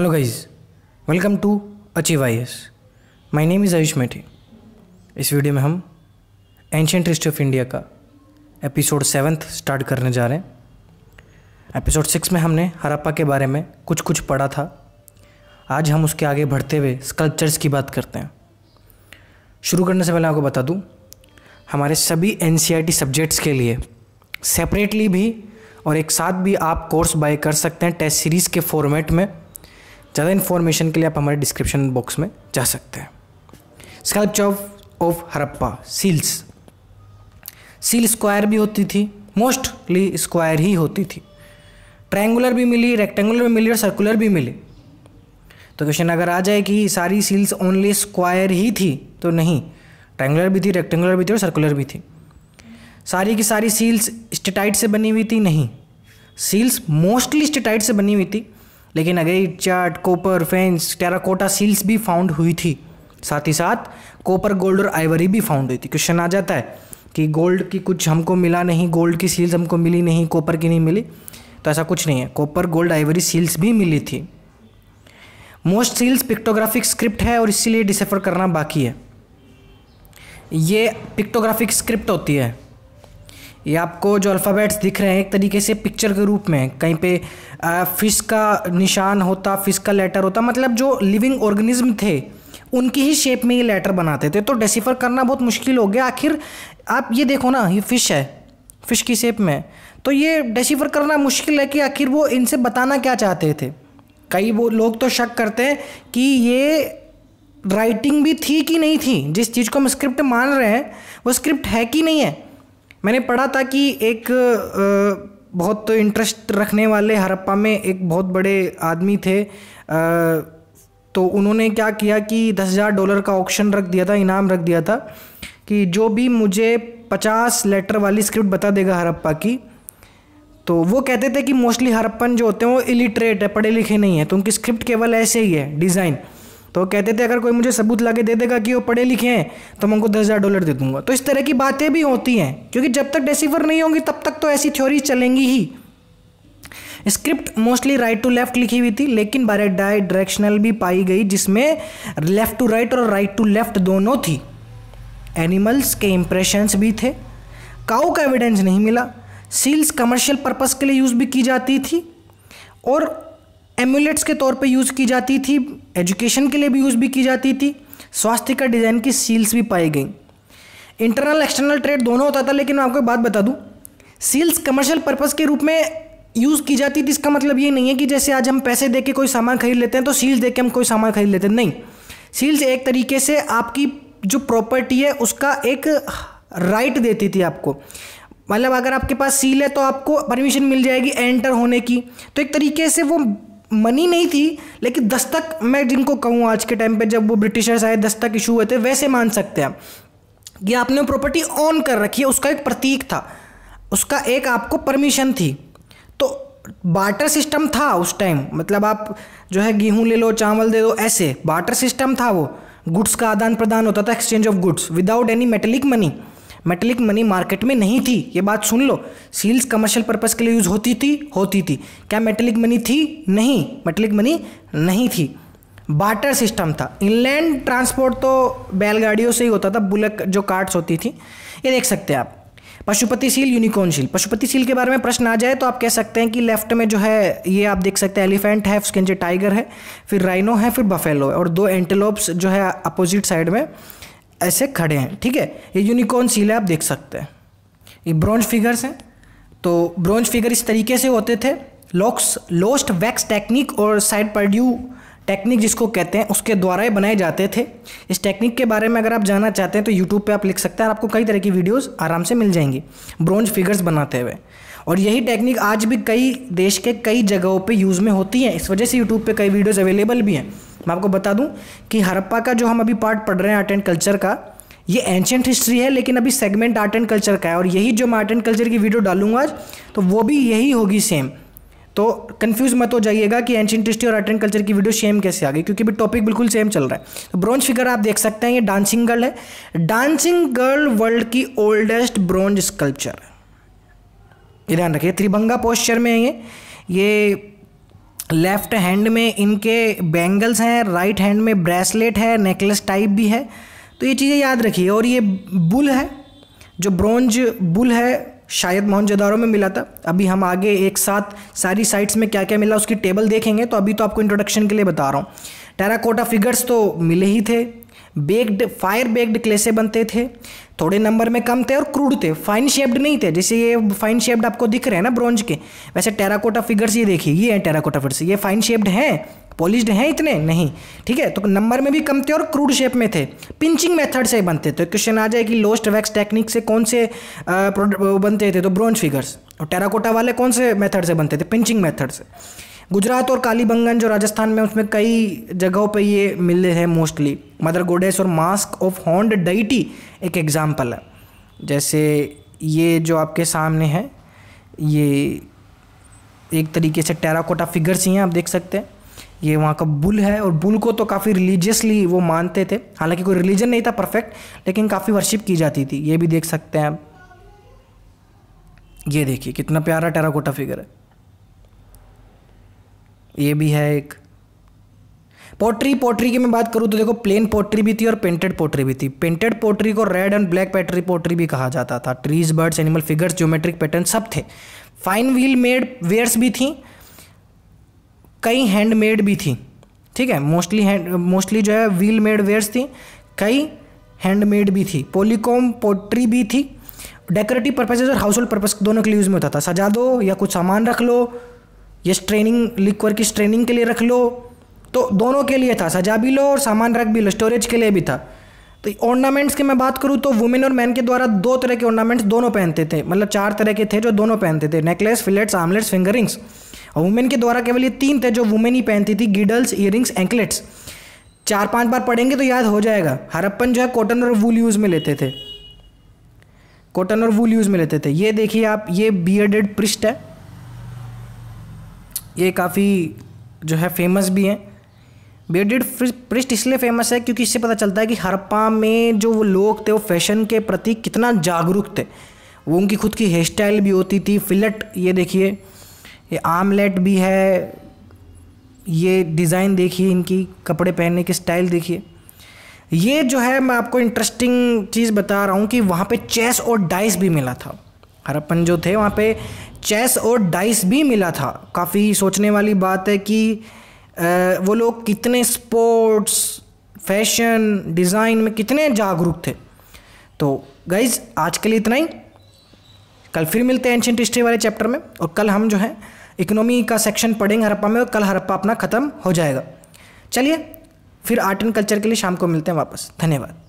guys welcome to achieve I S my name is Ayush Methi इस video में हम ancient history of India का episode seventh start करने जा रहे हैं एपिसोड सिक्स में हमने हरप्पा के बारे में कुछ कुछ पढ़ा था आज हम उसके आगे बढ़ते हुए स्कल्पचर्स की बात करते हैं शुरू करने से पहले आपको बता दूं हमारे सभी एन सब्जेक्ट्स e के लिए सेपरेटली भी और एक साथ भी आप कोर्स बाय कर सकते हैं टेस्ट सीरीज़ के फॉर्मेट में ज़्यादा इन्फॉर्मेशन के लिए आप हमारे डिस्क्रिप्शन बॉक्स में जा सकते हैं sculpture of of Harappa seals seal square भी होती थी मोस्टली स्क्वायर ही होती थी ट्रायंगुलर भी मिली रेक्टेंगुलर भी मिली और सर्कुलर भी मिली तो क्वेश्चन अगर आ जाए कि सारी सील्स ओनली स्क्वायर ही थी तो नहीं ट्रायंगुलर भी थी रेक्टेंगुलर भी थी और सर्कुलर भी थी सारी की सारी सील्स स्टेटाइट से बनी हुई थी नहीं सील्स मोस्टली स्टेटाइट से बनी हुई थी लेकिन agate chert copper faience terracotta seals भी फाउंड हुई थी साथ ही साथ कॉपर गोल्ड और आइवरी भी फाउंड हुई थी क्वेश्चन आ जाता है कि गोल्ड की कुछ हमको मिला नहीं गोल्ड की सील्स हमको मिली नहीं कॉपर की नहीं मिली तो ऐसा कुछ नहीं है कॉपर गोल्ड आइवरी सील्स भी मिली थी मोस्ट सील्स पिक्टोग्राफिक स्क्रिप्ट है और इसीलिए डिसेफर करना बाकी है ये पिक्टोग्राफिक स्क्रिप्ट होती है ये आपको जो अल्फ़ाबेट्स दिख रहे हैं एक तरीके से पिक्चर के रूप में कहीं पे फ़िश का निशान होता फ़िश का लेटर होता मतलब जो लिविंग ऑर्गेनिज्म थे उनकी ही शेप में ये लेटर बनाते थे तो डेसीफर करना बहुत मुश्किल हो गया आखिर आप ये देखो ना ये फ़िश है फ़िश की शेप में तो ये डेसीफर करना मुश्किल है कि आखिर वो इनसे बताना क्या चाहते थे कई वो लोग तो शक करते हैं कि ये राइटिंग भी थी कि नहीं थी जिस चीज़ को हम स्क्रिप्ट मान रहे हैं वो स्क्रिप्ट है कि नहीं है मैंने पढ़ा था कि एक बहुत इंटरेस्ट रखने वाले हरप्पा में एक बहुत बड़े आदमी थे तो उन्होंने क्या किया कि दस हज़ार डॉलर का ऑप्शन रख दिया था इनाम रख दिया था कि जो भी मुझे पचास लेटर वाली स्क्रिप्ट बता देगा हरप्पा की तो वो कहते थे कि मोस्टली हरप्पन जो होते हैं वो इलिटरेट है पढ़े लिखे नहीं हैं तो उनकी स्क्रिप्ट केवल ऐसे ही है डिज़ाइन तो कहते थे अगर कोई मुझे सबूत ला के दे देगा कि वो पढ़े लिखे हैं तो मैं उनको दस हज़ार डॉलर दे दूंगा तो इस तरह की बातें भी होती हैं क्योंकि जब तक डेसीफर नहीं होंगी तब तक तो ऐसी थ्योरी चलेंगी ही script mostly right to left लिखी हुई थी लेकिन बारे डाई डायरेक्शनल भी पाई गई जिसमें लेफ़्ट टू राइट और राइट टू लेफ्ट दोनों थी एनिमल्स के इंप्रेशंस भी थे काउ का एविडेंस नहीं मिला सील्स कमर्शियल पर्पज़ के लिए यूज़ भी की जाती थी और एमुलेट्स के तौर पे यूज़ की जाती थी एजुकेशन के लिए भी यूज़ भी की जाती थी स्वास्थ्य का डिज़ाइन की सील्स भी पाई गई इंटरनल एक्सटर्नल ट्रेड दोनों होता था लेकिन मैं आपको बात बता दूँ सील्स कमर्शियल पर्पज़ के रूप में यूज़ की जाती थी इसका मतलब ये नहीं है कि जैसे आज हम पैसे दे के कोई सामान खरीद लेते हैं तो सील्स दे के हम कोई सामान खरीद लेते हैं नहीं सील्स एक तरीके से आपकी जो प्रॉपर्टी है उसका एक राइट देती थी आपको मतलब अगर आपके पास सील है तो आपको परमिशन मिल जाएगी एंटर होने की तो एक तरीके से वो मनी नहीं थी लेकिन दस्तक मैं जिनको कहूँ आज के टाइम पे जब वो ब्रिटिशर्स आए दस्तक इशू हुए थे वैसे मान सकते हैं कि आपने प्रॉपर्टी ऑन कर रखी है उसका एक प्रतीक था उसका एक आपको परमिशन थी तो बाटर सिस्टम था उस टाइम मतलब आप जो है गेहूँ ले लो चावल दे दो ऐसे बाटर सिस्टम था वो गुड्स का आदान प्रदान होता था exchange of goods without any metallic money metallic money market में नहीं थी ये बात सुन लो सील्स कमर्शियल पर्पज़ के लिए यूज़ होती थी होती थी क्या मेटलिक मनी थी नहीं मेटलिक मनी नहीं थी बाटर सिस्टम था इनलैंड ट्रांसपोर्ट तो बैलगाड़ियों से ही होता था बुलक जो कार्ड्स होती थी ये देख सकते हैं आप Pashupati seal unicorn seal Pashupati seal के बारे में प्रश्न आ जाए तो आप कह सकते हैं कि लेफ्ट में जो है ये आप देख सकते हैं एलिफेंट है उसके नीचे टाइगर है फिर राइनो है फिर बफेलो है और दो एंटेलोप्स जो है अपोजिट साइड में ऐसे खड़े हैं ठीक है ये यूनिकॉर्न सील है आप देख सकते हैं ये ब्रॉन्ज फिगर्स हैं तो ब्रॉन्ज फिगर इस तरीके से होते थे लॉक्स लोस्ट वैक्स टेक्निक और साइड परड्यू टेक्निक जिसको कहते हैं उसके द्वारा ही बनाए जाते थे इस टेक्निक के बारे में अगर आप जानना चाहते हैं तो यूट्यूब पे आप लिख सकते हैं आपको कई तरह की वीडियोस आराम से मिल जाएंगी ब्रॉन्ज फिगर्स बनाते हुए और यही टेक्निक आज भी कई देश के कई जगहों पे यूज़ में होती है इस वजह से यूट्यूब पे कई वीडियोज़ अवेलेबल भी हैं मैं आपको बता दूं कि हरप्पा का जो हम अभी पार्ट पढ़ रहे हैं आर्ट एंड कल्चर का ये एंशियंट हिस्ट्री है लेकिन अभी सेगमेंट आर्ट एंड कल्चर का है और यही जो मैं आर्ट एंड कल्चर की वीडियो डालूंगा आज तो वो भी यही होगी सेम तो कन्फ्यूज मत हो जाइएगा कि एंशियंट हिस्ट्री और आर्ट एंड कल्चर की वीडियो सेम कैसे आ गई क्योंकि अभी टॉपिक बिल्कुल सेम चल रहा है तो ब्रॉन्ज फिगर आप देख सकते हैं ये डांसिंग गर्ल है डांसिंग गर्ल वर्ल्ड की ओल्डेस्ट ब्रॉन्ज स्कल्पचर ध्यान रखिए त्रिभंगा पोस्चर में है ये ये लेफ्ट हैंड में इनके बैंगल्स हैं राइट हैंड में ब्रेसलेट है नेकलेस टाइप भी है तो ये चीज़ें याद रखिए और ये बुल है जो ब्रॉन्ज बुल है शायद मोहनजोदारो में मिला था अभी हम आगे एक साथ सारी साइट्स में क्या क्या मिला उसकी टेबल देखेंगे तो अभी तो आपको इंट्रोडक्शन के लिए बता रहा हूँ टेराकोटा फिगर्स तो मिले ही थे बेग्ड फायर बेग्ड क्ले से बनते थे थोड़े नंबर में कम थे और क्रूड थे फाइन शेप्ड नहीं थे जैसे ये फाइन शेप्ड आपको दिख रहे हैं ना ब्रॉन्ज के वैसे टेराकोटा फिगर्स ये देखिए ये हैं टेराकोटा फिगर्स ये फाइन शेप्ड हैं पॉलिश्ड हैं इतने नहीं ठीक है तो नंबर में भी कम थे और क्रूड शेप में थे पिंचिंग मेथड से बनते थे क्वेश्चन आ जाए कि लोस्ट वैक्स टेक्निक से कौन से बनते थे तो ब्रॉन्ज फिगर्स और टेराकोटा वाले कौन से मेथड से बनते थे पिंचिंग मेथड से गुजरात और कालीबंगन जो राजस्थान में उसमें कई जगहों पे ये मिले हैं मोस्टली मदर गोडेस और मास्क ऑफ हॉन्ड डईटी एक एग्ज़ाम्पल है जैसे ये जो आपके सामने है ये एक तरीके से टेराकोटा फिगर्स ही हैं आप देख सकते हैं ये वहाँ का बुल है और बुल को तो काफ़ी रिलीजियसली वो मानते थे हालांकि कोई रिलीजन नहीं था परफेक्ट लेकिन काफ़ी वर्शिप की जाती थी ये भी देख सकते हैं आप ये देखिए कितना प्यारा टेराकोटा फिगर है ये भी है एक पोट्री पोट्री की मैं बात करूँ तो देखो प्लेन पोट्री भी थी और पेंटेड पोट्री भी थी पेंटेड पोट्री को red and black pottery pottery भी कहा जाता था trees birds animal figures geometric pattern सब थे फाइन व्हील मेड वेयर्स भी थी कई हैंडमेड भी थी ठीक है मोस्टली हैंड मोस्टली जो है व्हील मेड वेयर्स थी कई हैंडमेड भी थी पोलिकॉम पोट्री भी थी डेकोरेटिव पर्पजेज और हाउस होल्ड पर्पज दोनों के लिए यूज़ में होता था सजा दो या कुछ सामान रख लो ये स्ट्रेनिंग लिक्वर की स्ट्रेनिंग के लिए रख लो तो दोनों के लिए था सजा भी लो और सामान रख भी लो स्टोरेज के लिए भी था तो ऑर्नामेंट्स की मैं बात करूँ तो वुमेन और मैन के द्वारा दो तरह के ऑर्नामेंट्स दोनों पहनते थे मतलब चार तरह के थे जो दोनों पहनते थे necklace fillets amulets finger rings और वुमेन के द्वारा केवल ये तीन थे जो वुमेन ही पहनती थी गिडल्स ईयर रिंग्स एंकलेट्स चार पांच बार पढ़ेंगे तो याद हो जाएगा हरप्पन जो है कॉटन और वूल यूज़ में लेते थे कॉटन और वूल यूज़ में लेते थे ये देखिए आप ये बियर्डेड पृष्ठ है ये काफ़ी जो है फेमस भी हैं बेडेड पृष्ठ इसलिए फेमस है क्योंकि इससे पता चलता है कि हरपा में जो वो लोग थे वो फैशन के प्रति कितना जागरूक थे वो उनकी खुद की हेयर स्टाइल भी होती थी फिलट ये देखिए ये आमलेट भी है ये डिज़ाइन देखिए इनकी कपड़े पहनने की स्टाइल देखिए ये जो है मैं आपको इंटरेस्टिंग चीज़ बता रहा हूँ कि वहाँ पे चेस और डाइस भी मिला था हरप्पन जो थे वहाँ पे चेस और डाइस भी मिला था काफ़ी सोचने वाली बात है कि वो लोग कितने स्पोर्ट्स फैशन डिज़ाइन में कितने जागरूक थे तो गाइज आज के लिए इतना ही कल फिर मिलते हैं एंशेंट हिस्ट्री वाले चैप्टर में और कल हम जो है इकोनॉमी का सेक्शन पढ़ेंगे हरप्पा में और कल हरप्पा अपना ख़त्म हो जाएगा चलिए फिर आर्ट एंड कल्चर के लिए शाम को मिलते हैं वापस धन्यवाद